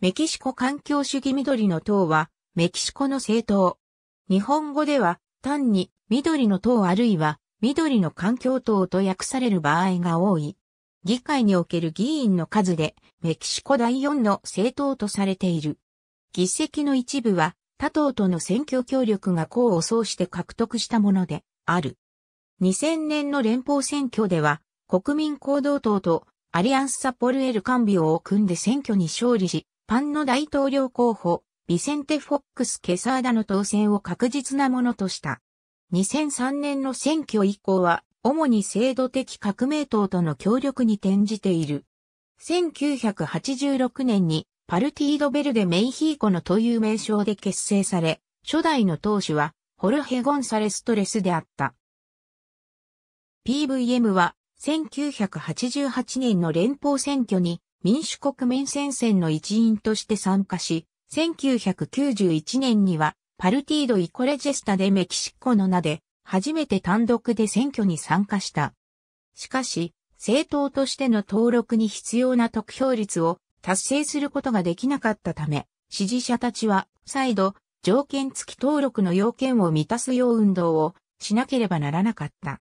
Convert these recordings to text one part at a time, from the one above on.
メキシコ環境主義緑の党は、メキシコの政党。日本語では、単に、緑の党あるいは、緑の環境党と訳される場合が多い。議会における議員の数で、メキシコ第4の政党とされている。議席の一部は、他党との選挙協力が功を奏して獲得したもので、ある。2000年の連邦選挙では、国民行動党とアリアンスサポルエルカンビオを組んで選挙に勝利し、パンの大統領候補、ビセンテ・フォックス・ケサーダの当選を確実なものとした。2003年の選挙以降は、主に制度的革命党との協力に転じている。1986年にパルティード・ベルデ・メイヒーコのという名称で結成され、初代の党首はホルヘ・ゴンサレストレスであった。PVM は1988年の連邦選挙に民主国民戦線の一員として参加し、1991年にはパルティード・イコレジェスタでメキシコの名で初めて単独で選挙に参加した。しかし、政党としての登録に必要な得票率を達成することができなかったため、支持者たちは再度条件付き登録の要件を満たすよう運動をしなければならなかった。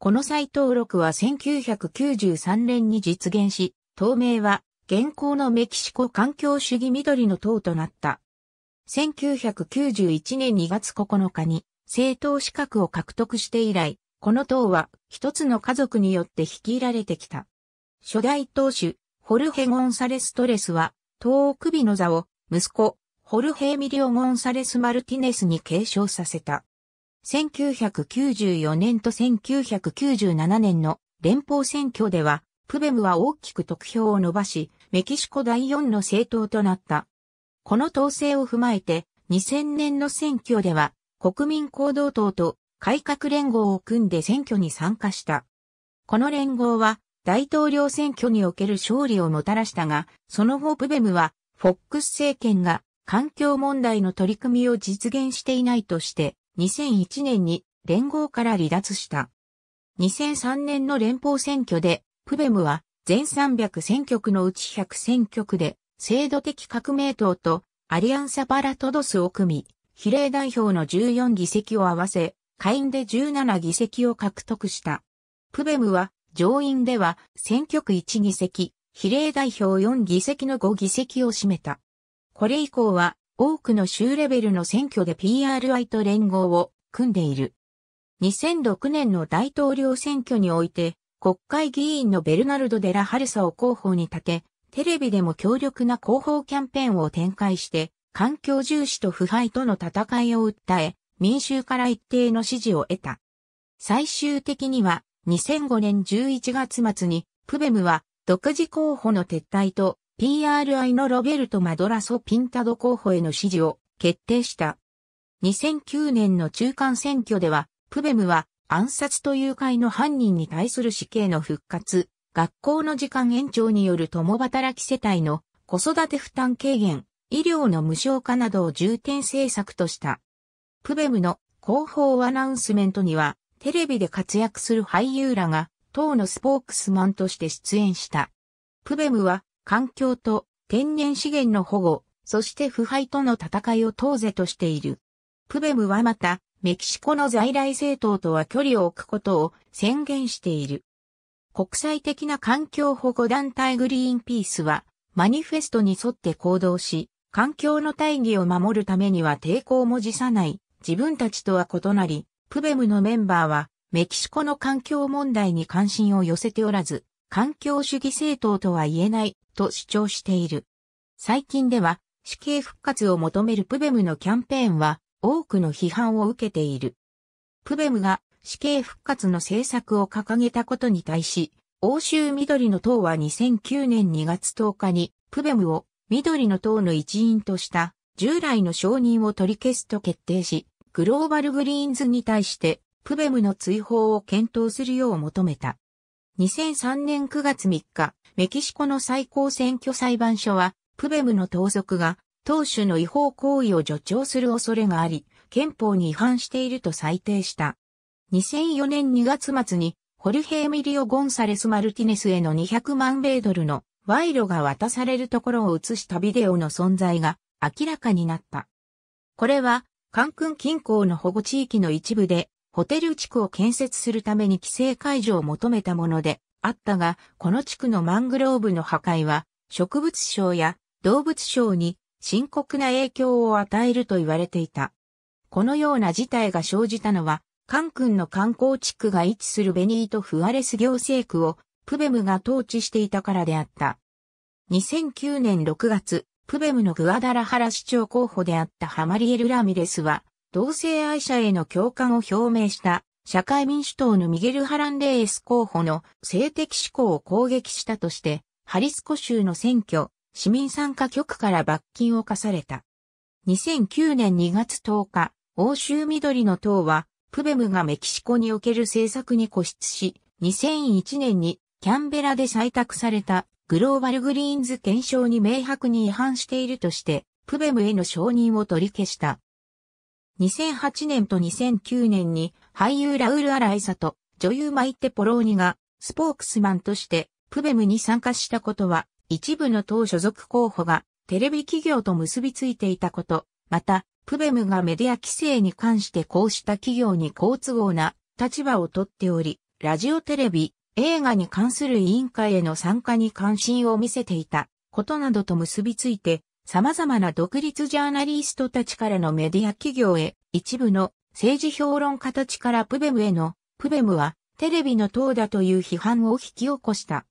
この再登録は1993年に実現し、党名は、現行のメキシコ環境主義緑の党となった。1991年2月9日に政党資格を獲得して以来、この党は一つの家族によって率いられてきた。初代党首、ホルヘ・ゴンサレス・トレスは、党首の座を息子、ホルヘ・ミリオ・ゴンサレス・マルティネスに継承させた。1994年と1997年の連邦選挙ではプベムは大きく得票を伸ばし、メキシコ第4の政党となった。この統制を踏まえて、2000年の選挙では、国民行動党と改革連合を組んで選挙に参加した。この連合は、大統領選挙における勝利をもたらしたが、その後プベムは、フォックス政権が環境問題の取り組みを実現していないとして、2001年に連合から離脱した。2003年の連邦選挙でプベムは全300選区のうち100選区で制度的革命党とアリアンサ・バラトドスを組み、比例代表の14議席を合わせ、下院で17議席を獲得した。プベムは上院では選挙区1議席、比例代表4議席の5議席を占めた。これ以降は多くの州レベルの選挙で PRI と連合を組んでいる。2006年の大統領選挙において国会議員のベルナルド・デラ・ハルサを広報に立て、テレビでも強力な広報キャンペーンを展開して、環境重視と腐敗との戦いを訴え、民衆から一定の支持を得た。最終的には、2005年11月末に、プベムは、独自候補の撤退と、PRI のロベルト・マドラソ・ピンタド候補への支持を決定した。2009年の中間選挙では、プベムは暗殺と誘拐の犯人に対する死刑の復活、学校の時間延長による共働き世帯の子育て負担軽減、医療の無償化などを重点政策とした。プベムの広報アナウンスメントには、テレビで活躍する俳優らが、党のスポークスマンとして出演した。プベムは、環境と天然資源の保護、そして腐敗との戦いを党是としている。プベムはまた、メキシコの在来政党とは距離を置くことを宣言している。国際的な環境保護団体グリーンピースは、マニフェストに沿って行動し、環境の大義を守るためには抵抗も辞さない自分たちとは異なり、プベムのメンバーはメキシコの環境問題に関心を寄せておらず、環境主義政党とは言えないと主張している。最近では死刑復活を求めるプベムのキャンペーンは多くの批判を受けている。プベムが死刑復活の政策を掲げたことに対し、欧州緑の党は2009年2月10日にプベムを緑の党の一員とした従来の承認を取り消すと決定し、グローバルグリーンズに対してプベムの追放を検討するよう求めた。2003年9月3日、メキシコの最高選挙裁判所は、プベムの盗賊が当主の違法行為を助長する恐れがあり、憲法に違反していると裁定した。2004年2月末に、ホルヘエミリオ・ゴンサレス・マルティネスへの200万米ドルの賄賂が渡されるところを映したビデオの存在が明らかになった。これは、カンクン近郊の保護地域の一部で、ホテル地区を建設するために規制解除を求めたもので、あったが、この地区のマングローブの破壊は、植物省や動物省に深刻な影響を与えると言われていた。このような事態が生じたのは、カンの観光地区が位置するベニート・フアレス行政区をプベムが統治していたからであった。2009年6月、プベムのグアダラハラ市長候補であったハマリエル・ラミレスは、同性愛者への共感を表明した社会民主党のミゲル・ハランレース候補の性的指向を攻撃したとして、ハリスコ州の選挙、市民参加局から罰金を課された。2009年2月10日、欧州緑の党は、プベムがメキシコにおける政策に固執し、2001年にキャンベラで採択されたグローバルグリーンズ検証に明白に違反しているとして、プベムへの承認を取り消した。2008年と2009年に俳優ラウル・アライサと女優マイテ・ポローニがスポークスマンとしてプベムに参加したことは一部の党所属候補がテレビ企業と結びついていたこと、また、プベムがメディア規制に関してこうした企業に好都合な立場をとっており、ラジオテレビ、映画に関する委員会への参加に関心を見せていたことなどと結びついて、様々な独立ジャーナリストたちからのメディア企業へ、一部の政治評論家たちからプベムへの、プベムはテレビの党だという批判を引き起こした。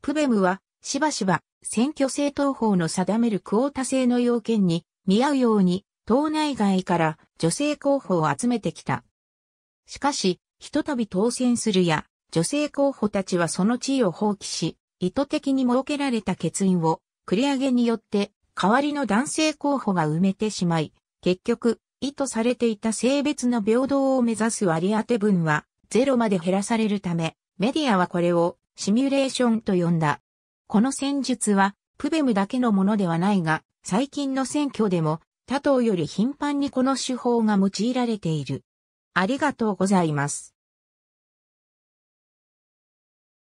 プベムはしばしば選挙政党法の定めるクオータ制の要件に見合うように党内外から女性候補を集めてきた。しかし、ひとたび当選するや、女性候補たちはその地位を放棄し、意図的に設けられた欠員を繰り上げによって代わりの男性候補が埋めてしまい、結局、意図されていた性別の平等を目指す割り当て分はゼロまで減らされるため、メディアはこれをシミュレーションと呼んだ。この戦術は、プベムだけのものではないが、最近の選挙でも、他党より頻繁にこの手法が用いられている。ありがとうございます。